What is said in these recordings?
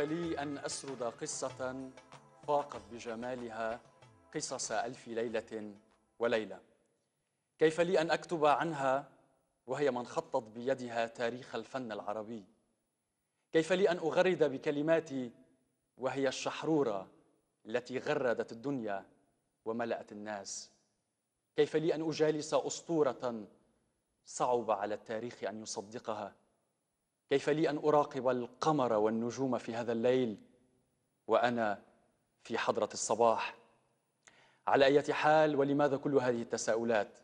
لي أن أسرد قصة فاقت بجمالها قصص ألف ليلة وليلة كيف لي أن أكتب عنها وهي من خطت بيدها تاريخ الفن العربي كيف لي أن أغرد بكلماتي وهي الشحرورة التي غردت الدنيا وملأت الناس كيف لي أن أجالس أسطورة صعب على التاريخ أن يصدقها كيف لي ان اراقب القمر والنجوم في هذا الليل وانا في حضره الصباح على اية حال ولماذا كل هذه التساؤلات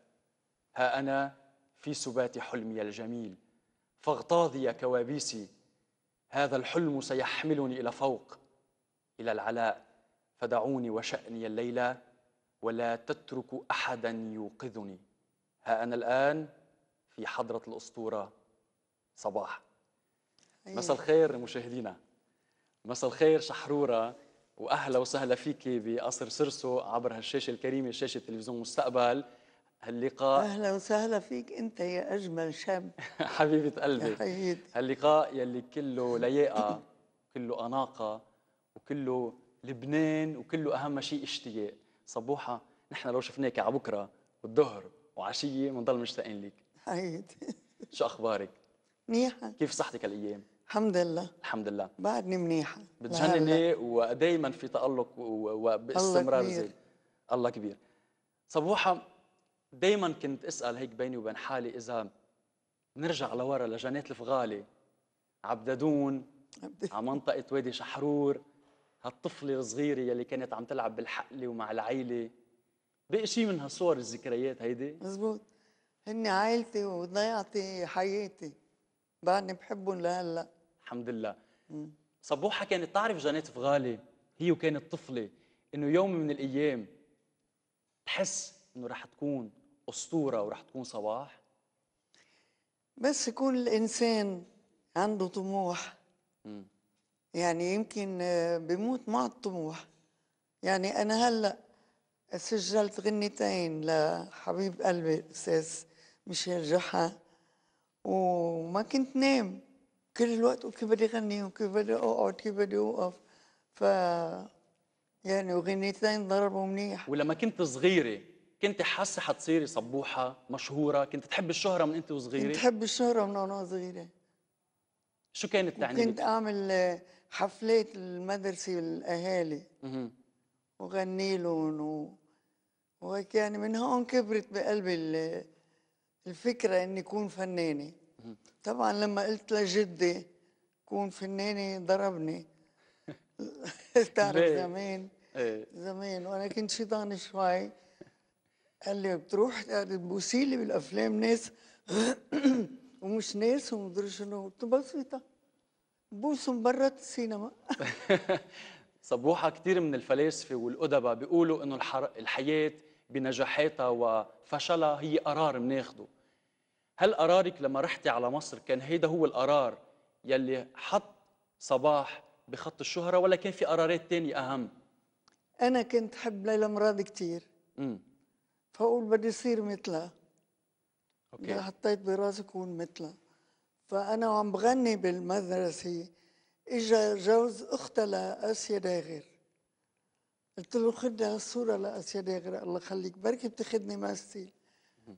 ها انا في سبات حلمي الجميل فاغتاظي يا كوابيسي هذا الحلم سيحملني الى فوق الى العلاء فدعوني وشاني الليله ولا تترك احدا يوقظني ها انا الان في حضره الاسطوره صباح أيوة. مساء الخير مشاهدينا مساء الخير شحروره واهلا وسهلا فيك بقصر سرسو عبر هالشاشه الكريمه شاشه تلفزيون مستقبل هاللقاء اهلا وسهلا فيك انت يا اجمل شاب حبيبه قلبي هاللقاء يلي كله لياقه كله اناقه وكله لبنان وكله اهم شيء اشتياق صبوحه نحن لو شفناك على بكره والظهر وعشيه بنضل مشتاقين لك حياتي شو اخبارك؟ منيحه كيف صحتك هالايام؟ الحمد لله الحمد لله بعدني منيحه بتجنني إيه؟ ودائما في تالق وباستمرار زي الله كبير صبوحه دائما كنت اسال هيك بيني وبين حالي اذا نرجع لورا لجنات الفغالي عبددون على منطقه وادي شحرور هالطفله الصغيره يلي كانت عم تلعب بالحقله ومع العيله بقي شيء من هالصور الذكريات هيدي مزبوط هن عائلتي وضيعتي حياتي بعدني بحبهم لهلا الحمد لله صبوحه كانت تعرف جانيت فغالي هي وكانت طفله انه يوم من الايام تحس انه رح تكون اسطوره ورح تكون صباح بس يكون الانسان عنده طموح م. يعني يمكن آه، بموت مع الطموح يعني انا هلا سجلت غنيتين لحبيب قلبي استاذ ميشيل جحا وما كنت نام كل الوقت وكيف بدي غني وكيف بدي اقعد كيف بدي اوقف ف يعني وغنيتين ضربوا منيح ولما كنت صغيره كنت حاسه حتصيري صبوحه مشهوره كنت تحب الشهره من انت وصغيره كنت تحب الشهره من وانا صغيره شو كانت تعني كنت اعمل حفلات المدرسه الاهالي وغني لهم و... وهيك يعني من هون كبرت بقلبي الفكره اني اكون فنانه طبعا لما قلت لجدي كون فناني ضربني بتعرف زمان إيه. زمان وانا كنت شيطان شوي قال لي بتروح تبوسي لي بالافلام ناس ومش ناس ومدري شنو بسيطه بوسهم برا السينما صبوحه كثير من الفلاسفه والادباء بيقولوا انه الحياه بنجاحاتها وفشلها هي قرار بناخذه هل قرارك لما رحتي على مصر كان هيدا هو القرار يلي حط صباح بخط الشهرة ولا كان في قرارات تانية أهم؟ أنا كنت حب ليلى مراد كتير امم فأقول بدي صير مثلها أوكي. حطيت براسي أكون مثلها فأنا وعم بغني بالمدرسة إجا جوز أختها لآسيا داغر قلت له خدي هالصورة لآسيا داغر الله يخليك بركي بتاخذني مثل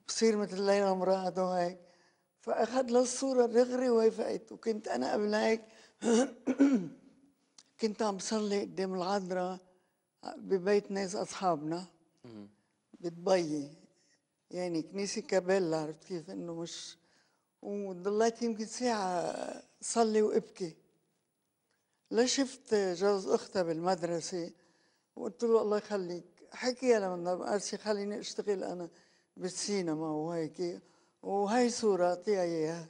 بصير مثل ليلى مراد وهيك فاخذ له الصوره دغري وافقت وكنت انا قبل هيك كنت عم صلي قدام العذراء ببيت ناس اصحابنا بدبي يعني كنيسه كابيلا عرفت كيف انه مش وضليت يمكن ساعه صلي وابكي لا شفت جوز اختها بالمدرسه وقلت له الله يخليك حكي لما قال شي خليني اشتغل انا بالسينما وهيك وهي صورة يا إياها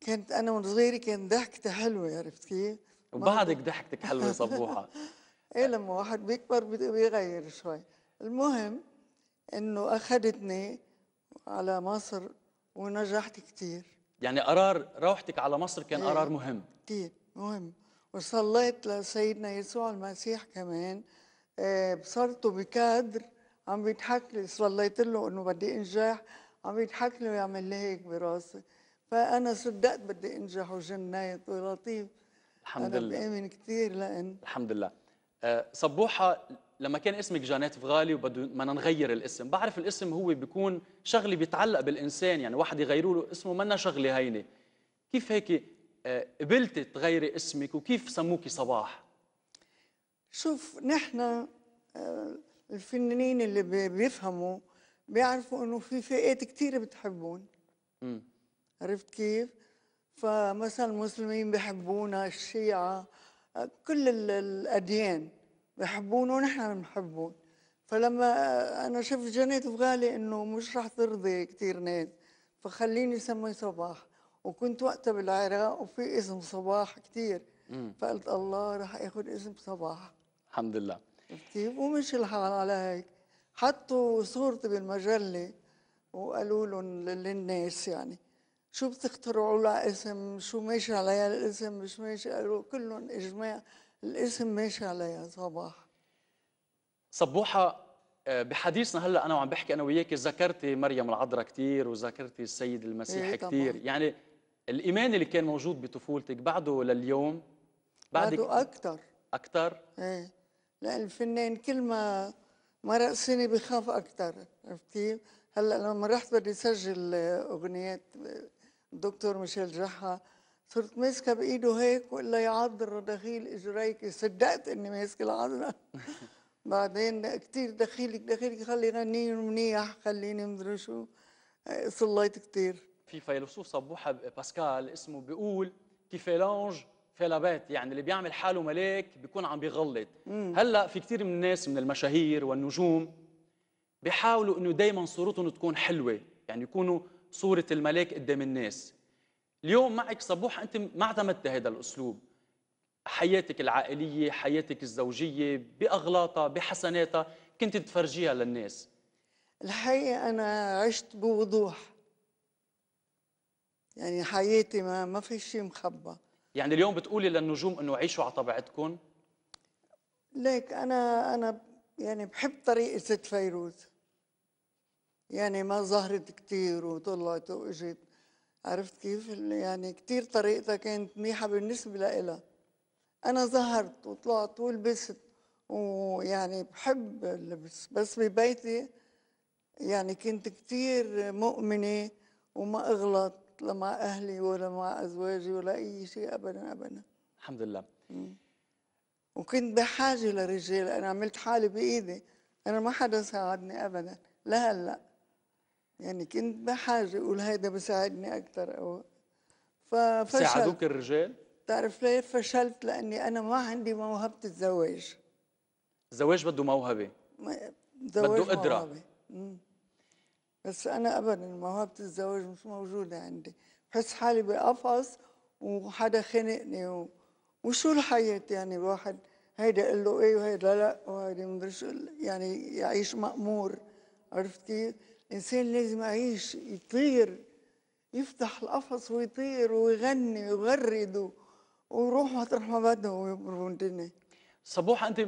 كانت أنا من صغيري كان ضحكتي حلوة عرفت كيف؟ وبعدك ضحكتك حلوة صبوحة إيه لما واحد بيكبر بيغير شوي المهم إنه أخذتني على مصر ونجحت كثير يعني قرار روحتك على مصر كان إيه قرار مهم كثير مهم وصليت لسيدنا يسوع المسيح كمان بصرته آه، بكادر عم بيضحك لي صليت له انه بدي انجح عم بيضحك لي ويعمل لي هيك براسي فانا صدقت بدي انجح وجنيت ولطيف الحمد أنا لله بامن كثير لان الحمد لله آه، صبوحه لما كان اسمك جانيت فغالي ما نغير الاسم بعرف الاسم هو بيكون شغله بيتعلق بالانسان يعني واحد يغيروا له اسمه ما شغله هينه كيف هيك آه، قبلتي تغيري اسمك وكيف سموكي صباح شوف نحن آه، الفنانين اللي بيفهموا بيعرفوا انه في فئات كثير بتحبون م. عرفت كيف؟ فمثلا المسلمين بحبونا الشيعة كل الأديان بحبونا ونحن بنحبهم فلما أنا شفت جنيت بغالي إنه مش رح ترضي كثير ناس فخليني سمي صباح وكنت وقتها بالعراق وفي اسم صباح كثير فقلت الله رح اخذ اسم صباح الحمد لله عرفتي ومشي الحال على هيك حطوا صورتي بالمجله وقالوا لهم للناس يعني شو بتخترعوا لها اسم شو ماشي عليها الاسم مش ماشي قالوا كلهم اجماع الاسم ماشي عليها صباح صبوحه آه، بحديثنا هلا انا وعم بحكي انا وياك ذكرتي مريم العذراء كثير وذكرتي السيد المسيح إيه، كثير يعني الايمان اللي كان موجود بطفولتك بعده لليوم بعدك بعده اكثر اكثر ايه لأن الفنان كل ما مرق سنة بخاف أكثر عرفتي؟ هلا لما رحت بدي سجل أغنيات الدكتور ميشيل جحا صرت ماسكة بإيده هيك وقال يا عبد دخيل إجريك صدقت إني ماسكة العضلة بعدين كثير دخيلك دخيلك خلي غنيني منيح خليني مدري شو صليت كثير في فيلسوف صبوحة باسكال اسمه بيقول كي فيلانج بيت يعني اللي بيعمل حاله ملاك بيكون عم بيغلط هلا في كثير من الناس من المشاهير والنجوم بيحاولوا انه دائما صورتهم تكون حلوه يعني يكونوا صوره الملاك قدام الناس اليوم معك صبوح انت ما اعتمدت هذا الاسلوب حياتك العائليه حياتك الزوجيه باغلاطها بحسناتها كنت تفرجيها للناس الحقيقه انا عشت بوضوح يعني حياتي ما ما في شيء مخبى يعني اليوم بتقولي للنجوم انه عيشوا على طبيعتكم ليك انا انا يعني بحب طريقه ست فيروز يعني ما ظهرت كثير وطلعت واجت عرفت كيف يعني كثير طريقتها كانت منيحه بالنسبه لإلها انا ظهرت وطلعت ولبست ويعني بحب اللبس بس ببيتي يعني كنت كثير مؤمنه وما اغلط لا مع اهلي ولا مع ازواجي ولا اي شيء ابدا ابدا الحمد لله مم. وكنت بحاجه لرجال انا عملت حالي بايدي انا ما حدا ساعدني ابدا لهلا يعني كنت بحاجه اقول هيدا بيساعدني اكثر او ففشل ساعدوك الرجال؟ بتعرف ليه فشلت لاني انا ما عندي موهبه الزواج الزواج بده موهبه بده قدره موهبة. بس أنا أبدا موهبة الزواج مش موجودة عندي بحس حالي بقفص وحدا خانقني وشو الحياة يعني الواحد هيدا قال له ايه وهيدا لا وهيدا مدري شو يعني يعيش مأمور عرفت كيف؟ الإنسان لازم يعيش يطير يفتح القفص ويطير ويغني ويغرد ويروح مطرح ما بده ويبرون الدنيا صبوحة أنت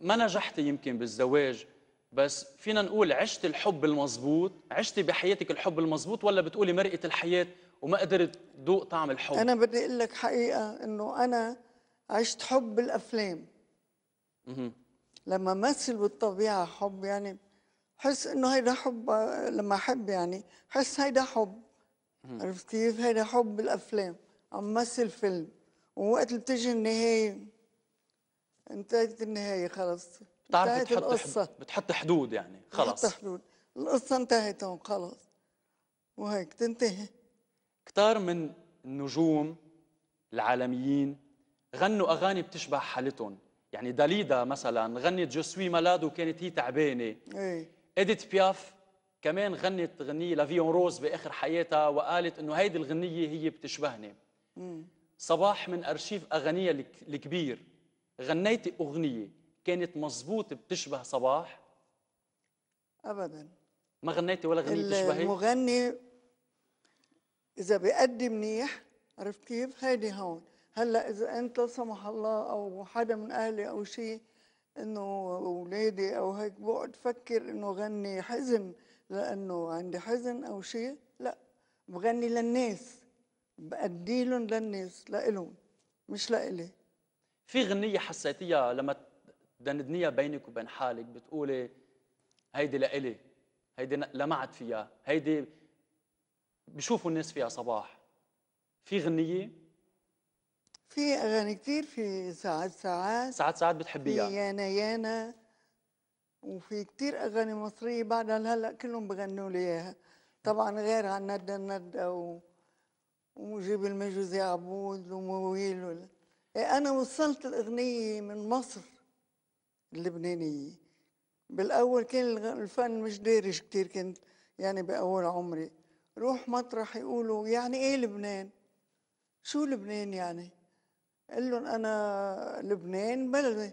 ما نجحتي يمكن بالزواج بس فينا نقول عشت الحب المضبوط عشتي بحياتك الحب المضبوط ولا بتقولي مرقت الحياه وما قدرت ذوق طعم الحب انا بدي اقول لك حقيقه انه انا عشت حب الافلام لما مثل بالطبيعه حب يعني حس انه هيدا حب لما احب يعني حس هيدا حب عرفت كيف هيدا حب بالافلام عم مثل فيلم ووقت اللي بتيجي النهايه انتهت النهايه خلص بتعرف بتحط القصة. بتحط حدود يعني خلص بتحط حدود القصة انتهت هون خلص وهيك تنتهي كتار من النجوم العالميين غنوا أغاني بتشبه حالتهم يعني داليدا مثلا غنت جو سوي مالاد وكانت هي تعبانة ايه إديت بياف كمان غنت غنية لافيون روز بآخر حياتها وقالت إنه هيدي الغنية هي بتشبهني صباح من أرشيف اغانيها الكبير غنيتي أغنية كانت مضبوطة بتشبه صباح ابدا ما غنيتي ولا غنية تشبهي؟ المغني اذا بيأدي منيح عرفت كيف هيدي هون هلا اذا انت لا سمح الله او حدا من اهلي او شيء انه اولادي او هيك بقعد فكر انه غني حزن لانه عندي حزن او شيء لا بغني للناس بأديلهم للناس لإلهم مش لإلي في غنية حسيتيها لما دندنيها بينك وبين حالك بتقولي هيدي لإلي هيدي لمعت فيها هيدي بشوفوا الناس فيها صباح في غنية؟ في أغاني كثير في ساعات ساعات ساعات ساعات بتحبيها يانا يانا وفي كثير أغاني مصرية بعدها لهلا كلهم بغنوا لي إياها طبعا غير عن ندى ندى و... وجيب المجوزي عبود ومويل ولا. إيه، أنا وصلت الأغنية من مصر اللبنانية بالأول كان الفن مش دارج كتير كنت يعني بأول عمري روح مطرح يقولوا يعني إيه لبنان شو لبنان يعني قال لهم أنا لبنان بلدي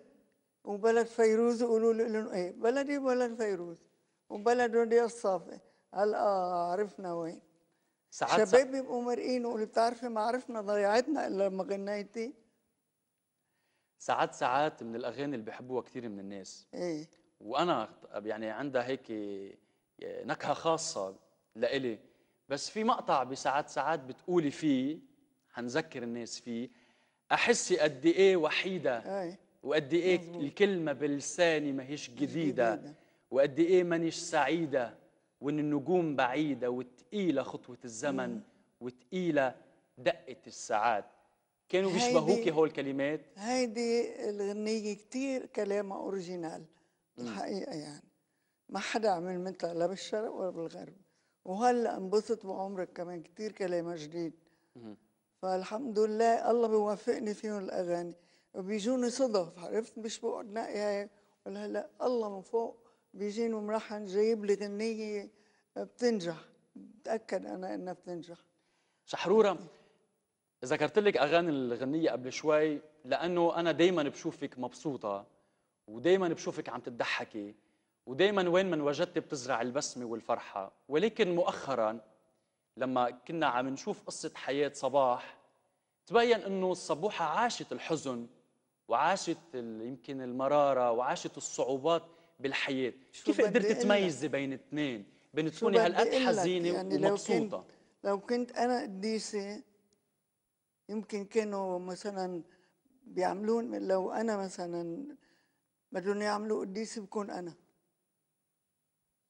وبلد فيروز يقولوا لهم إيه بلدي بلد فيروز وبلد ودي الصافي هلا عرفنا وين ساعات شباب بيبقوا مرقين ويقولوا بتعرفي ما عرفنا ضيعتنا الا لما غنيتي ساعات ساعات من الاغاني اللي بيحبوها كثير من الناس ايه وانا يعني عندها هيك نكهه خاصه لإلي بس في مقطع بساعات ساعات بتقولي فيه حنذكر الناس فيه احسي قد ايه وحيده ايه وقد ايه الكلمه بلساني ما هيش جديده, وقد ايه مانيش سعيده وان النجوم بعيده وتقيله خطوه الزمن وتقيله دقه الساعات كانوا بيشبهوكي هول الكلمات هيدي الغنية كثير كلامها اوريجينال الحقيقة يعني ما حدا عمل مثلها لا بالشرق ولا بالغرب وهلا انبسط بعمرك كمان كثير كلامها جديد فالحمد لله الله بيوفقني فيهم الاغاني وبيجوني صدف عرفت مش بقعد نقي هاي ولا هلا الله من فوق بيجيني ومرحن جايب لي غنية بتنجح بتأكد أنا إنها بتنجح شحرورة ذكرت لك اغاني الغنيه قبل شوي لانه انا دائما بشوفك مبسوطه ودائما بشوفك عم تضحكي ودائما وين من وجدت بتزرع البسمه والفرحه ولكن مؤخرا لما كنا عم نشوف قصه حياه صباح تبين انه الصبوحه عاشت الحزن وعاشت يمكن المراره وعاشت الصعوبات بالحياه كيف قدرت تميزي بين الاثنين بين تكوني هالقد حزينه يعني ومبسوطه لو كنت, لو كنت انا قديسه يمكن كانوا مثلا بيعملون لو انا مثلا بدهم يعملوا قديس بكون انا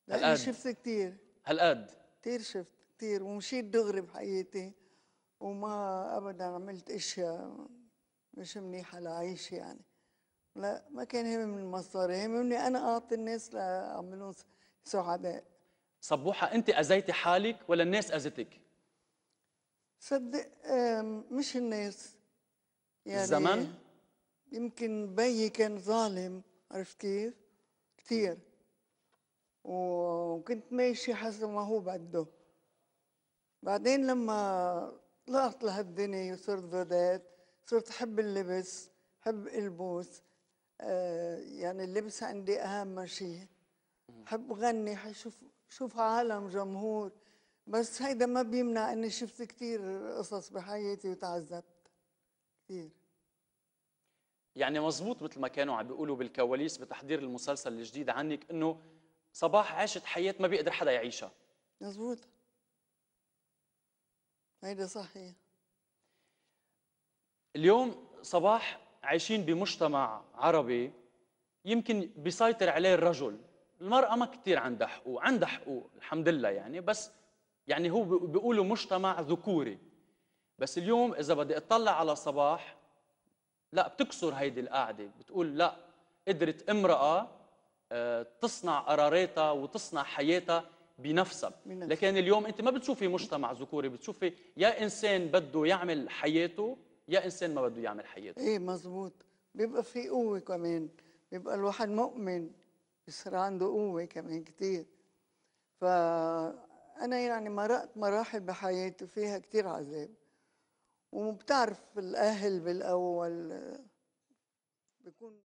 لاني شفت كثير هالقد كثير شفت كثير ومشيت دغري بحياتي وما ابدا عملت اشياء مش منيحه لعيش يعني لا ما كان مصاري المصاري مني انا اعطي الناس لاعملهم سعداء صبوحه انت اذيتي حالك ولا الناس اذتك صدق مش الناس يعني الزمن يمكن بيي كان ظالم عرفت كيف كثير وكنت ماشي حسب ما هو بده بعدين لما طلعت لهالدنيا وصرت فودات صرت احب اللبس حب البوس آه يعني اللبس عندي اهم شيء حب غني حشوف شوف عالم جمهور بس هيدا ما بيمنع اني شفت كثير قصص بحياتي وتعذبت كثير يعني مزبوط مثل ما كانوا عم بيقولوا بالكواليس بتحضير المسلسل الجديد عنك انه صباح عاشت حياه ما بيقدر حدا يعيشها مزبوط هيدا صحيح اليوم صباح عايشين بمجتمع عربي يمكن بيسيطر عليه الرجل المرأة ما كثير عندها حقوق عندها حقوق الحمد لله يعني بس يعني هو بيقولوا مجتمع ذكوري بس اليوم اذا بدي اطلع على صباح لا بتكسر هيدي القاعده بتقول لا قدرت امراه آه، تصنع قراراتها وتصنع حياتها بنفسها لكن اليوم انت ما بتشوفي مجتمع ذكوري بتشوفي يا انسان بده يعمل حياته يا انسان ما بده يعمل حياته ايه مزبوط بيبقى في قوه كمان بيبقى الواحد مؤمن بيصير عنده قوه كمان كتير ف أنا يعني مرقت مراحل بحياتي فيها كتير عذاب وبتعرف الأهل بالأول بيكون